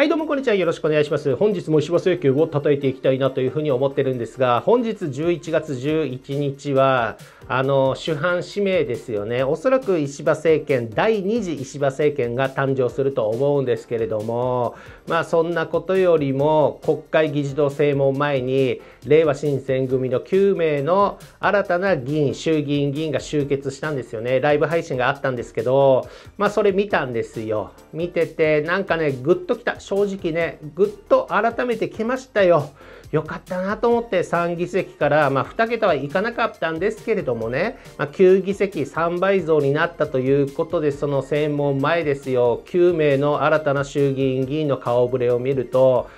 はい、どうもこんにちは。よろしくお願いします。本日も石破請求を叩いていきたいなというふうに思ってるんですが、本日11月11日は、あの、主犯指名ですよね。おそらく石破政権、第2次石破政権が誕生すると思うんですけれども、まあそんなことよりも、国会議事堂正門前に、れいわ新選組の9名の新たな議員、衆議院議員が集結したんですよね。ライブ配信があったんですけど、まあそれ見たんですよ。見てて、なんかね、ぐっときた。正直ね、ぐっと改めて来ましたよ。よかったなと思って3議席から、まあ、2桁はいかなかったんですけれどもね、まあ、9議席3倍増になったということで、その専門前ですよ、9名の新たな衆議院議員の顔ぶれを見ると、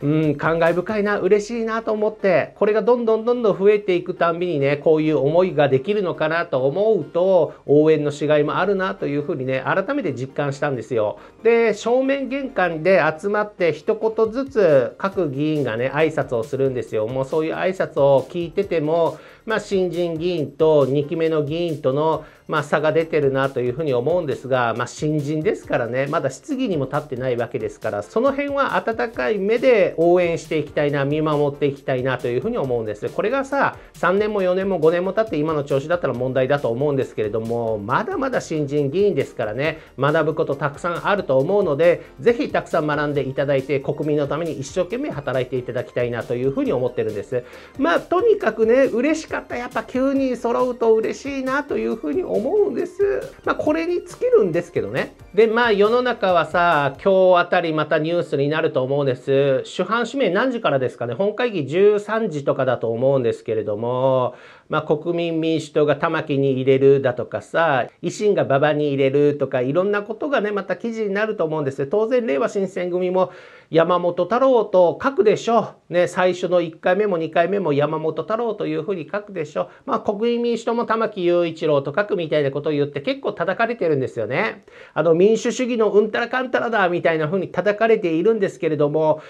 うん、感慨深いな、嬉しいなと思って、これがどんどんどんどん増えていくたんびにね、こういう思いができるのかなと思うと、応援のしがいもあるなというふうにね、改めて実感したんですよ。で、正面玄関で集まって、一言ずつ各議員がね、挨拶をするんですよ。もうそういう挨拶を聞いてても、まあ、新人議員と2期目の議員とのまあ、差が出てるなというふうに思うんですが、まあ、新人ですからねまだ質疑にも立ってないわけですからその辺は温かい目で応援していきたいな見守っていきたいなというふうに思うんですこれがさ3年も4年も5年も経って今の調子だったら問題だと思うんですけれどもまだまだ新人議員ですからね学ぶことたくさんあると思うのでぜひたくさん学んでいただいて国民のために一生懸命働いていただきたいなというふうに思ってるんですまあとにかくね嬉しかったやっぱ9人揃うと嬉しいなというふうに思思うんです。まあ、これに尽きるんですけどね。で、まあ、世の中はさ、今日あたりまたニュースになると思うんです。主犯指名何時からですかね。本会議13時とかだと思うんですけれども、まあ、国民民主党が玉木に入れるだとかさ、維新が馬場に入れるとか、いろんなことがね、また記事になると思うんです。当然、令和新選組も、山本太郎と書くでしょう。ね、最初の1回目も2回目も山本太郎というふうに書くでしょう。まあ、国民民主党も玉木雄一郎と書くみたいなことを言って結構叩かれてるんですよね。あの、民主主義のうんたらかんたらだみたいなふうに叩かれているんですけれども、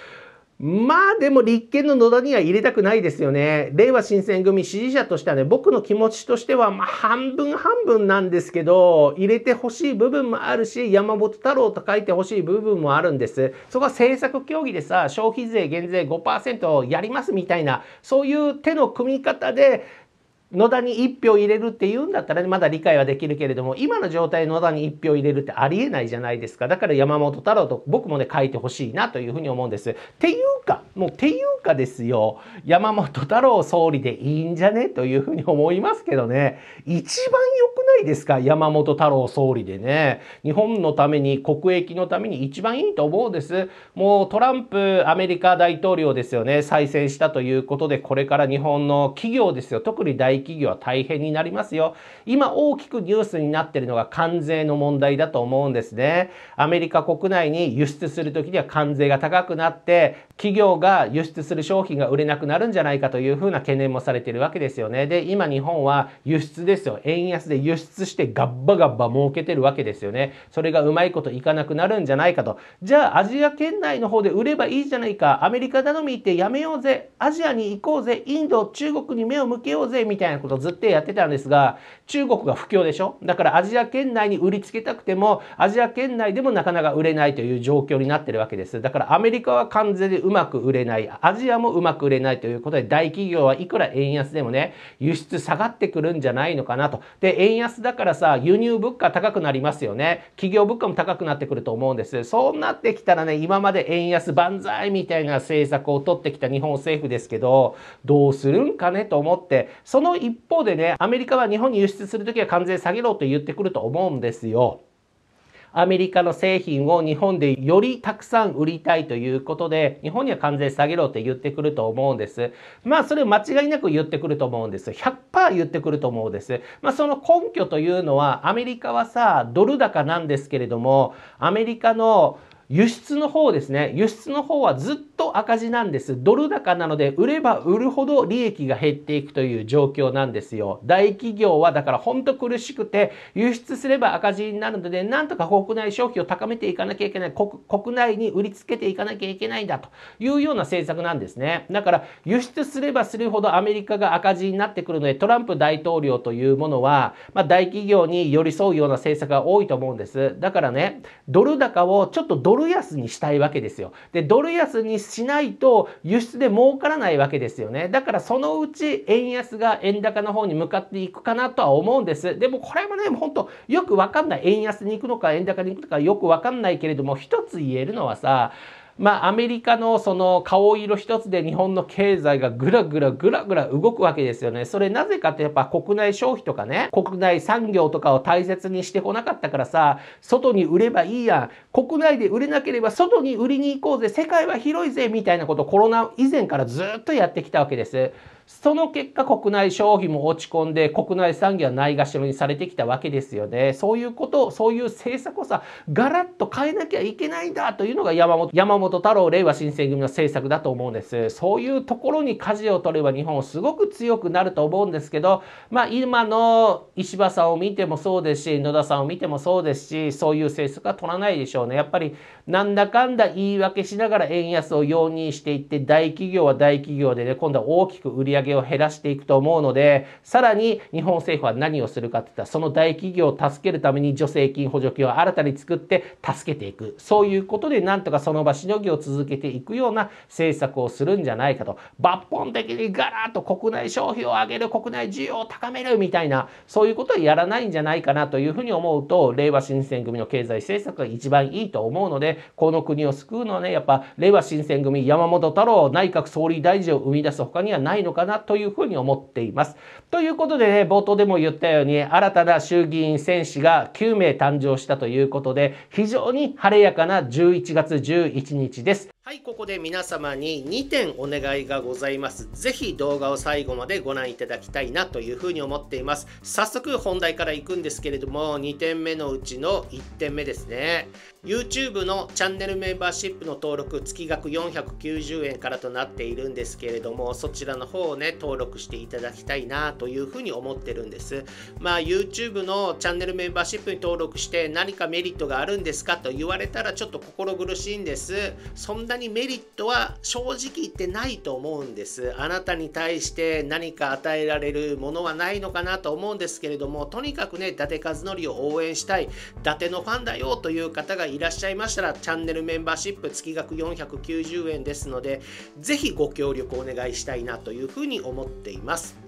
まあでも立憲の野田には入れたくないですよね。令和新選組支持者としてはね、僕の気持ちとしては、まあ半分半分なんですけど、入れてほしい部分もあるし、山本太郎と書いてほしい部分もあるんです。そこは政策協議でさ、消費税減税5%やりますみたいな、そういう手の組み方で、野田に1票入れるって言うんだったら、ね、まだ理解はできるけれども今の状態野田に1票入れるってありえないじゃないですかだから山本太郎と僕もね書いてほしいなというふうに思うんです。っていうかもうていうかですよ山本太郎総理でいいんじゃねというふうに思いますけどね一番良くないですか山本太郎総理でね日本のために国益のために一番いいと思うんです。もうトランプアメリカ大統領ですよね再選したということでこれから日本の企業ですよ特に大企業は大変になりますよ。今大きくニュースになっているのが関税の問題だと思うんですね。アメリカ国内に輸出するときには関税が高くなって、企業が輸出する商品が売れなくなるんじゃないかというふうな懸念もされているわけですよね。で、今日本は輸出ですよ。円安で輸出してガッバガッバ儲けてるわけですよね。それがうまいこといかなくなるんじゃないかと。じゃあアジア圏内の方で売ればいいじゃないか。アメリカ頼みってやめようぜ。アジアに行こうぜ。インド、中国に目を向けようぜ。みたいなことをずっとやってたんですが、中国が不況でしょだからアジア圏内に売りつけたくても、アジア圏内でもなかなか売れないという状況になってるわけです。だからアメリカは完全にうまく売れない、アジアもうまく売れないということで、大企業はいくら円安でもね、輸出下がってくるんじゃないのかなと。で、円安だからさ、輸入物価高くなりますよね。企業物価も高くなってくると思うんです。そうなってきたらね、今まで円安万歳みたいな政策を取ってきた日本政府ですけど、どうするんかねと思って、その一方でね、アメリカは日本に輸出するときは関税下げろと言ってくると思うんですよ。アメリカの製品を日本でよりたくさん売りたいということで、日本には関税下げろって言ってくると思うんです。まあ、それ間違いなく言ってくると思うんです。100%言ってくると思うんです。まあ、その根拠というのは、アメリカはさ、ドル高なんですけれども、アメリカの輸出の方ですね。輸出の方はずっと赤字なんです。ドル高なので、売れば売るほど利益が減っていくという状況なんですよ。大企業はだからほんと苦しくて、輸出すれば赤字になるので、なんとか国内消費を高めていかなきゃいけない。国国内に売りつけていかなきゃいけないんだというような政策なんですね。だから、輸出すればするほどアメリカが赤字になってくるので、トランプ大統領というものは、まあ、大企業に寄り添うような政策が多いと思うんです。だからね、ドル高をちょっとドルル安にしたいわけですよ。で、ドル安にしないと輸出で儲からないわけですよね。だからそのうち円安が円高の方に向かっていくかなとは思うんです。でもこれもね、本当よくわかんない。円安に行くのか円高に行くのかよくわかんないけれども、一つ言えるのはさ、まあ、アメリカのその顔色一つで日本の経済がぐらぐらぐらぐら動くわけですよね。それなぜかってやっぱ国内消費とかね、国内産業とかを大切にしてこなかったからさ、外に売ればいいやん。国内で売れなければ外に売りに行こうぜ。世界は広いぜ。みたいなことをコロナ以前からずっとやってきたわけです。その結果国内消費も落ち込んで国内産業はないがしろにされてきたわけですよね。そういうことそういう政策をさガラッと変えなきゃいけないんだというのが山本山本太郎令和新選組の政策だと思うんです。そういうところに舵を取れば日本すごく強くなると思うんですけど、まあ、今の石破さんを見てもそうですし野田さんを見てもそうですしそういう政策は取らないでしょうね。やっぱりなんだかんだ言い訳しながら円安を容認していって大企業は大企業でね今度は大きく売り上げ上げを減らしていくと思うので、さらに日本政府は何をするかっていったら、その大企業を助けるために助成金補助金を新たに作って助けていく。そういうことで、なんとかその場しのぎを続けていくような政策をするんじゃないかと。抜本的にガラッと国内消費を上げる、国内需要を高めるみたいな、そういうことはやらないんじゃないかなというふうに思うと、令和新選組の経済政策が一番いいと思うので、この国を救うのはね、やっぱ令和新選組山本太郎内閣総理大臣を生み出す他にはないのかななというふうに思っています。ということでね、冒頭でも言ったように、新たな衆議院選手が9名誕生したということで、非常に晴れやかな11月11日です。はい、ここで皆様に2点お願いがございます。ぜひ動画を最後までご覧いただきたいなというふうに思っています。早速本題からいくんですけれども、2点目のうちの1点目ですね。YouTube のチャンネルメンバーシップの登録月額490円からとなっているんですけれども、そちらの方をね、登録していただきたいなというふうに思ってるんです。まあ YouTube のチャンネルメンバーシップに登録して何かメリットがあるんですかと言われたらちょっと心苦しいんです。そんなにメリットは正直言ってないと思うんですあなたに対して何か与えられるものはないのかなと思うんですけれどもとにかくね伊達和則を応援したい伊達のファンだよという方がいらっしゃいましたらチャンネルメンバーシップ月額490円ですので是非ご協力お願いしたいなというふうに思っています。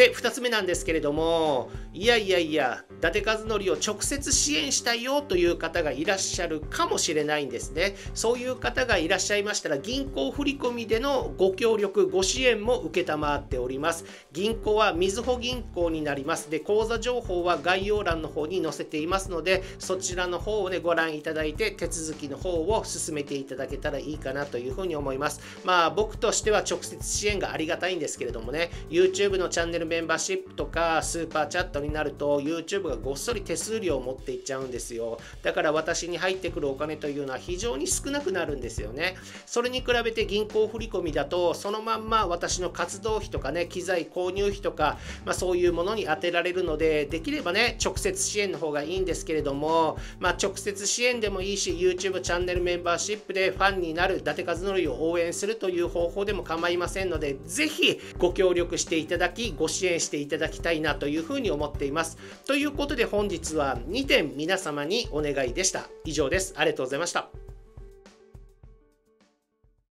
で2つ目なんですけれどもいやいやいや伊達和則を直接支援したいよという方がいらっしゃるかもしれないんですねそういう方がいらっしゃいましたら銀行振込でのご協力ご支援も承っております銀行はみずほ銀行になりますで口座情報は概要欄の方に載せていますのでそちらの方をねご覧いただいて手続きの方を進めていただけたらいいかなというふうに思いますまあ僕としては直接支援がありがたいんですけれどもね YouTube のチャンネルメンバーシップとかスーパーチャットになると YouTube がごっそり手数料を持っていっちゃうんですよだから私に入ってくるお金というのは非常に少なくなるんですよねそれに比べて銀行振込だとそのまんま私の活動費とかね機材購入費とか、まあ、そういうものに充てられるのでできればね直接支援の方がいいんですけれども、まあ、直接支援でもいいし YouTube チャンネルメンバーシップでファンになる伊達和則を応援するという方法でも構いませんのでぜひご協力していただきご支援していただきたいなというふうに思っています。ということで本日は2点皆様にお願いでした。以上です。ありがとうございました。